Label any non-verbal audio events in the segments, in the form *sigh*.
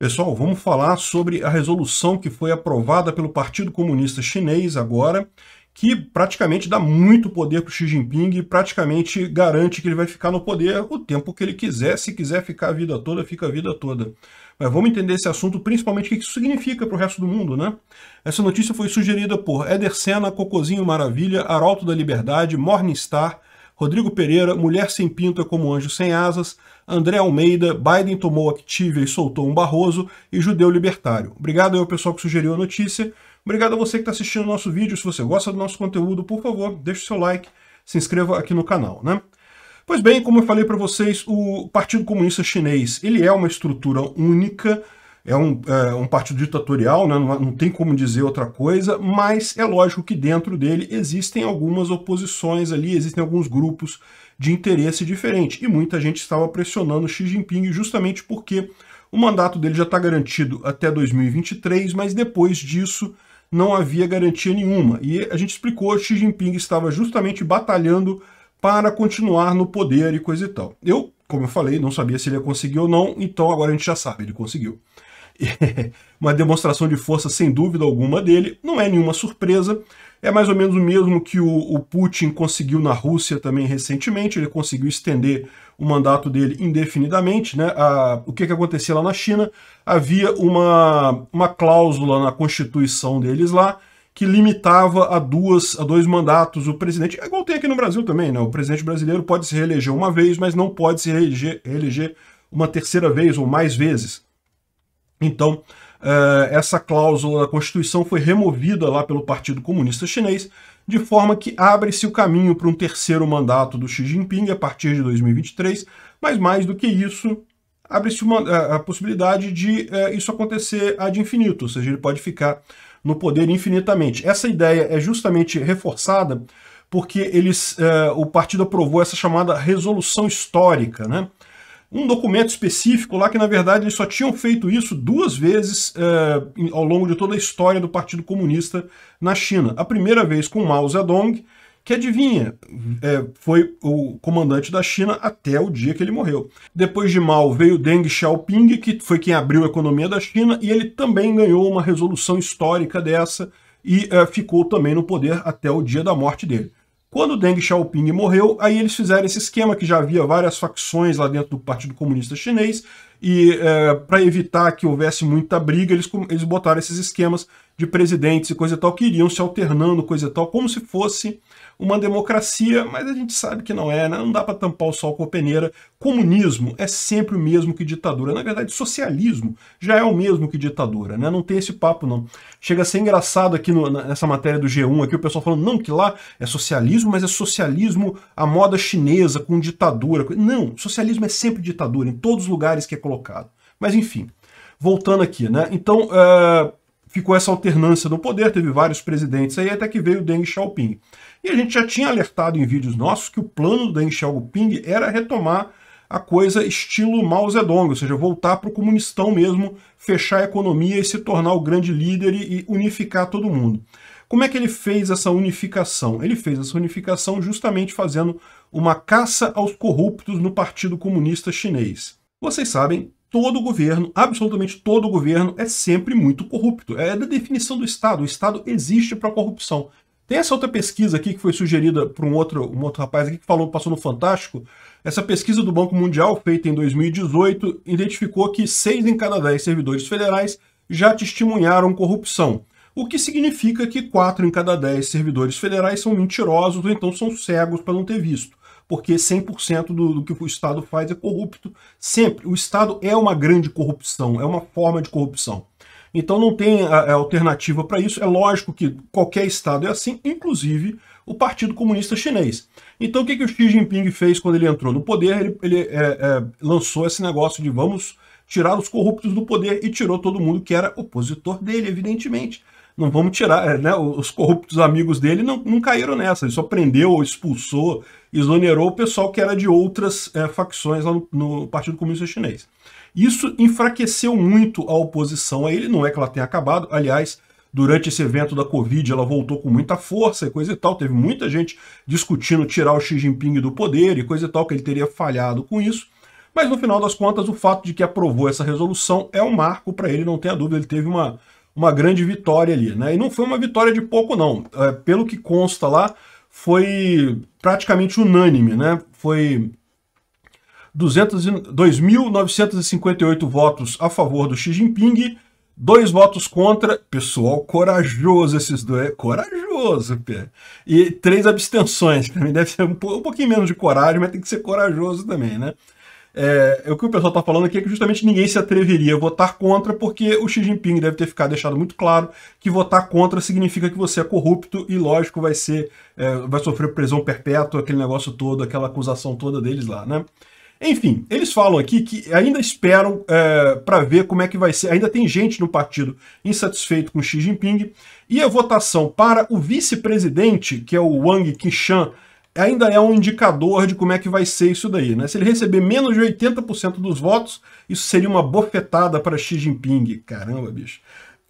Pessoal, vamos falar sobre a resolução que foi aprovada pelo Partido Comunista Chinês agora, que praticamente dá muito poder para o Xi Jinping e praticamente garante que ele vai ficar no poder o tempo que ele quiser. Se quiser ficar a vida toda, fica a vida toda. Mas vamos entender esse assunto, principalmente o que isso significa para o resto do mundo, né? Essa notícia foi sugerida por Eder Senna, Cocozinho Maravilha, Arauto da Liberdade, Morningstar, Rodrigo Pereira, Mulher Sem pinta como Anjo Sem Asas, André Almeida, Biden tomou Activia e soltou um Barroso e Judeu Libertário. Obrigado ao pessoal que sugeriu a notícia. Obrigado a você que está assistindo o nosso vídeo. Se você gosta do nosso conteúdo, por favor, deixe o seu like, se inscreva aqui no canal, né? Pois bem, como eu falei para vocês, o Partido Comunista Chinês ele é uma estrutura única, é um, é um partido ditatorial, né? não, não tem como dizer outra coisa, mas é lógico que dentro dele existem algumas oposições ali, existem alguns grupos de interesse diferente. E muita gente estava pressionando Xi Jinping justamente porque o mandato dele já está garantido até 2023, mas depois disso não havia garantia nenhuma. E a gente explicou que Xi Jinping estava justamente batalhando para continuar no poder e coisa e tal. Eu, como eu falei, não sabia se ele ia conseguir ou não, então agora a gente já sabe, ele conseguiu. *laughs* uma demonstração de força sem dúvida alguma dele, não é nenhuma surpresa. É mais ou menos o mesmo que o, o Putin conseguiu na Rússia também recentemente, ele conseguiu estender o mandato dele indefinidamente. Né? A, o que, que acontecia lá na China? Havia uma, uma cláusula na constituição deles lá que limitava a, duas, a dois mandatos o presidente. É igual tem aqui no Brasil também, né? O presidente brasileiro pode se reeleger uma vez, mas não pode se reeleger, reeleger uma terceira vez ou mais vezes. Então, eh, essa cláusula da Constituição foi removida lá pelo Partido Comunista Chinês, de forma que abre-se o caminho para um terceiro mandato do Xi Jinping a partir de 2023, mas mais do que isso, abre-se eh, a possibilidade de eh, isso acontecer ad infinito, ou seja, ele pode ficar no poder infinitamente. Essa ideia é justamente reforçada porque eles, o partido aprovou essa chamada resolução histórica, né? um documento específico lá que, na verdade, eles só tinham feito isso duas vezes eh, ao longo de toda a história do Partido Comunista na China. A primeira vez com Mao Zedong, que adivinha, eh, foi o comandante da China até o dia que ele morreu. Depois de Mao veio Deng Xiaoping, que foi quem abriu a economia da China, e ele também ganhou uma resolução histórica dessa e eh, ficou também no poder até o dia da morte dele. Quando Deng Xiaoping morreu, aí eles fizeram esse esquema que já havia várias facções lá dentro do Partido Comunista Chinês, e é, eh, para evitar que houvesse muita briga, eles, eles botaram esses esquemas de presidentes e coisa e tal que iriam se alternando, coisa e tal, como se fosse uma democracia, mas a gente sabe que não é, né? não dá para tampar o sol com a peneira. Comunismo é sempre o mesmo que ditadura. Na verdade, socialismo já é o mesmo que ditadura, né? Não tem esse papo, não. Chega a ser engraçado aqui no, nessa matéria do G1, aqui o pessoal falando, não, que lá é socialismo, mas é socialismo à moda chinesa, com ditadura. Não, socialismo é sempre ditadura, em todos os lugares que é colocado. Mas enfim, voltando aqui, né? Então, uh ficou essa alternância no poder, teve vários presidentes aí, até que veio o Deng Xiaoping. E a gente já tinha alertado em vídeos nossos que o plano do Deng Xiaoping era retomar a coisa estilo Mao Zedong, ou seja, voltar para o comunistão mesmo, fechar a economia e se tornar o grande líder e, unificar todo mundo. Como é que ele fez essa unificação? Ele fez essa unificação justamente fazendo uma caça aos corruptos no Partido Comunista Chinês. Vocês sabem todo governo, absolutamente todo governo, é sempre muito corrupto. É da definição do Estado. O Estado existe para corrupção. Tem essa outra pesquisa aqui que foi sugerida por um outro, um outro rapaz aqui que falou, passou no Fantástico. Essa pesquisa do Banco Mundial, feita em 2018, identificou que 6 em cada 10 servidores federais já testemunharam corrupção. O que significa que 4 em cada 10 servidores federais são mentirosos ou então são cegos para não ter visto porque 100% do, do que o Estado faz é corrupto. Sempre. O Estado é uma grande corrupção, é uma forma de corrupção. Então não tem a, ah, a é, alternativa para isso. É lógico que qualquer Estado é assim, inclusive o Partido Comunista Chinês. Então o que, que o Xi Jinping fez quando ele entrou no poder? Ele, ele é, é, lançou esse negócio de vamos tirar os corruptos do poder e tirou todo mundo que era opositor dele, evidentemente. Não vamos tirar, é, né? Os corruptos amigos dele não, não caíram nessa. Ele só prendeu, expulsou, exonerou o pessoal que era de outras é, facções lá no, no Partido Comunista Chinês. Isso enfraqueceu muito a oposição a ele, não é que ela tenha acabado, aliás, durante esse evento da Covid, ela voltou com muita força e coisa e tal. Teve muita gente discutindo tirar o Xi Jinping do poder e coisa e tal, que ele teria falhado com isso. Mas no final das contas, o fato de que aprovou essa resolução é um marco para ele, não tenha dúvida. Ele teve uma uma grande vitória ali, né? E não foi uma vitória de pouco, não. É, pelo que consta lá, foi praticamente unânime, né? Foi 2.958 votos a favor do Xi Jinping, dois votos contra, pessoal corajoso esses dois, corajoso, pé. E três abstenções, também deve ser um, pouquinho menos de coragem, mas tem que ser corajoso também, né? É, é, o que o pessoal está falando aqui é que justamente ninguém se atreveria a votar contra, porque o Xi Jinping deve ter ficado deixado muito claro que votar contra significa que você é corrupto e, lógico, vai ser é, vai sofrer prisão perpétua, aquele negócio todo, aquela acusação toda deles lá, né? Enfim, eles falam aqui que ainda esperam é, para ver como é que vai ser. Ainda tem gente no partido insatisfeito com Xi Jinping. E a votação para o vice-presidente, que é o Wang Qishan, ainda é um indicador de como é que vai ser isso daí. Né? Se ele receber menos de 80% dos votos, isso seria uma bofetada para Xi Jinping. Caramba, bicho.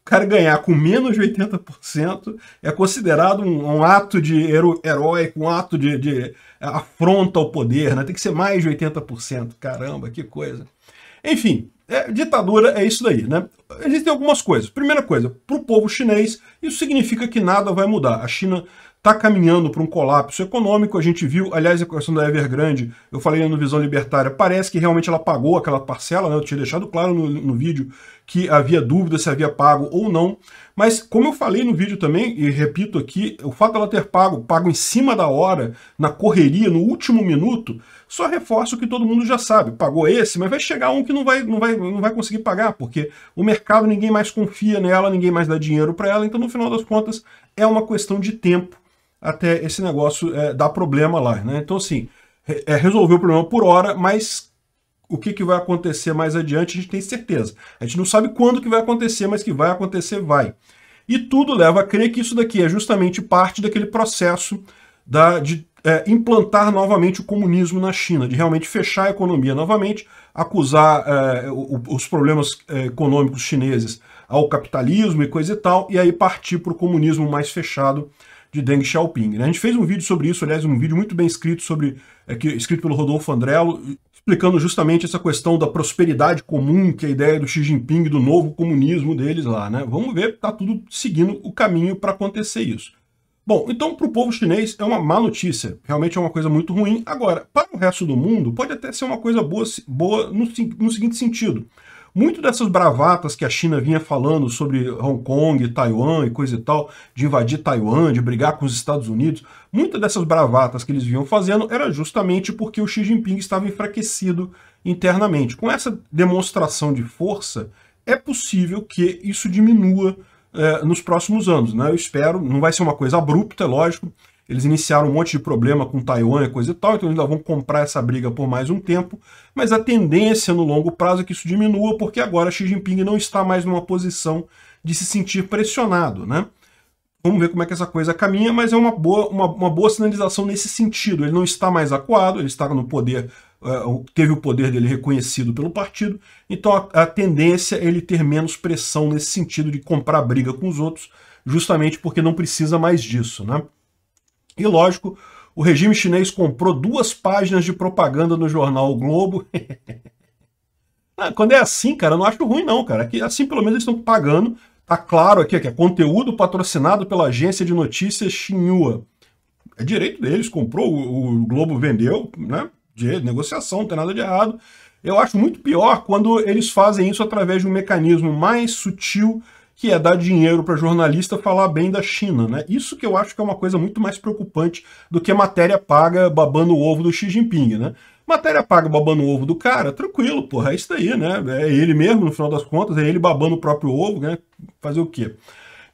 O cara ganhar com menos de 80% é considerado um, um ato de hero, heróico, um ato de, de é, afronta ao poder. Né? Tem que ser mais de 80%. Caramba, que coisa. Enfim, é, ditadura é isso daí, né? Existem algumas coisas. Primeira coisa, para o povo chinês, isso significa que nada vai mudar. A China está caminhando para um colapso econômico. A gente viu, aliás, a questão da Evergrande, eu falei no Visão Libertária, parece que realmente ela pagou aquela parcela, né? eu tinha deixado claro no, no vídeo que havia dúvida se havia pago ou não. Mas como eu falei no vídeo também, e repito aqui, o fato dela ter pago, pago em cima da hora, na correria, no último minuto, só reforça o que todo mundo já sabe. Pagou esse, mas vai chegar um que não vai, não vai, não vai conseguir pagar, porque o mercado ninguém mais confia nela, ninguém mais dá dinheiro para ela, então no final das contas é uma questão de tempo até esse negócio é, dar problema lá. Né? Então assim, é, resolveu o problema por hora, mas o que, que vai acontecer mais adiante, a gente tem certeza. A gente não sabe quando que vai acontecer, mas que vai acontecer, vai. E tudo leva a crer que isso daqui é justamente parte daquele processo da, de é, implantar novamente o comunismo na China, de realmente fechar a economia novamente, acusar é, os problemas é, econômicos chineses ao capitalismo e coisa e tal, e aí partir para o comunismo mais fechado de Deng Xiaoping. Né? A gente fez um vídeo sobre isso, aliás, um vídeo muito bem escrito, sobre, é, que, escrito pelo Rodolfo Andrello, explicando justamente essa questão da prosperidade comum, que é a ideia do Xi Jinping, do novo comunismo deles lá, né? Vamos ver, tá tudo seguindo o caminho para acontecer isso. Bom, então para o povo chinês é uma má notícia, realmente é uma coisa muito ruim. Agora, para o resto do mundo, pode até ser uma coisa boa, boa no, no seguinte sentido. Muito dessas bravatas que a China vinha falando sobre Hong Kong, Taiwan e coisa e tal, de invadir Taiwan, de brigar com os Estados Unidos, muitas dessas bravatas que eles vinham fazendo era justamente porque o Xi Jinping estava enfraquecido internamente. Com essa demonstração de força, é possível que isso diminua eh, nos próximos anos. Né? Eu espero, não vai ser uma coisa abrupta, é lógico, eles iniciaram um monte de problema com Taiwan e coisa e tal, então eles ainda vão comprar essa briga por mais um tempo, mas a tendência no longo prazo é que isso diminua, porque agora Xi Jinping não está mais numa posição de se sentir pressionado, né? Vamos ver como é que essa coisa caminha, mas é uma boa, uma, uma boa sinalização nesse sentido. Ele não está mais acuado, ele está no poder, uh, teve o poder dele reconhecido pelo partido, então a, a tendência é ele ter menos pressão nesse sentido de comprar briga com os outros, justamente porque não precisa mais disso, né? E lógico, o regime chinês comprou duas páginas de propaganda no jornal o Globo. *laughs* Ah, quando é assim, cara, eu não acho ruim não, cara. Aqui, assim pelo menos eles estão pagando. Tá claro aqui que é conteúdo patrocinado pela agência de notícias Xinhua. É direito deles, comprou, o Globo vendeu, né? De negociação, não tem nada de errado. Eu acho muito pior quando eles fazem isso através de um mecanismo mais sutil que é dar dinheiro para jornalista falar bem da China. Né? Isso que eu acho que é uma coisa muito mais preocupante do que matéria paga babando o ovo do Xi Jinping. Né? Matéria paga babando o ovo do cara, tranquilo, porra, é isso aí, né? É ele mesmo, no final das contas, é ele babando o próprio ovo, né? Fazer o quê?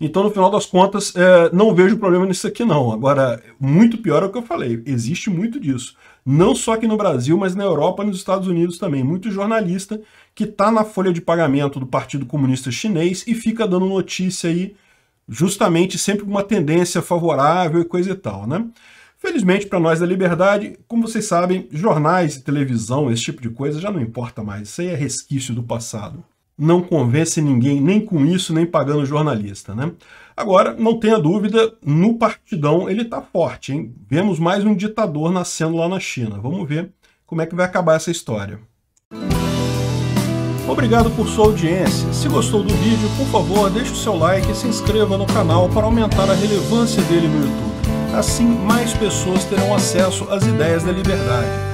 Então, no final das contas, é, não vejo problema nisso aqui, não. Agora, muito pior é o que eu falei. Existe muito disso. Não só aqui no Brasil, mas na Europa e nos Estados Unidos também. Muito jornalista que está na folha de pagamento do Partido Comunista Chinês e fica dando notícia aí, justamente sempre com uma tendência favorável e coisa e tal, né? Felizmente para nós da Liberdade, como vocês sabem, jornais televisão, esse tipo de coisa já não importa mais. Isso aí é resquício do passado não convence ninguém, nem com isso, nem pagando jornalista, né? Agora, não tenha dúvida, no partidão ele está forte, hein? Vemos mais um ditador nascendo lá na China. Vamos ver como é que vai acabar essa história. Obrigado por sua audiência. Se gostou do vídeo, por favor, deixe o seu like e se inscreva no canal para aumentar a relevância dele no YouTube. Assim, mais pessoas terão acesso às ideias da liberdade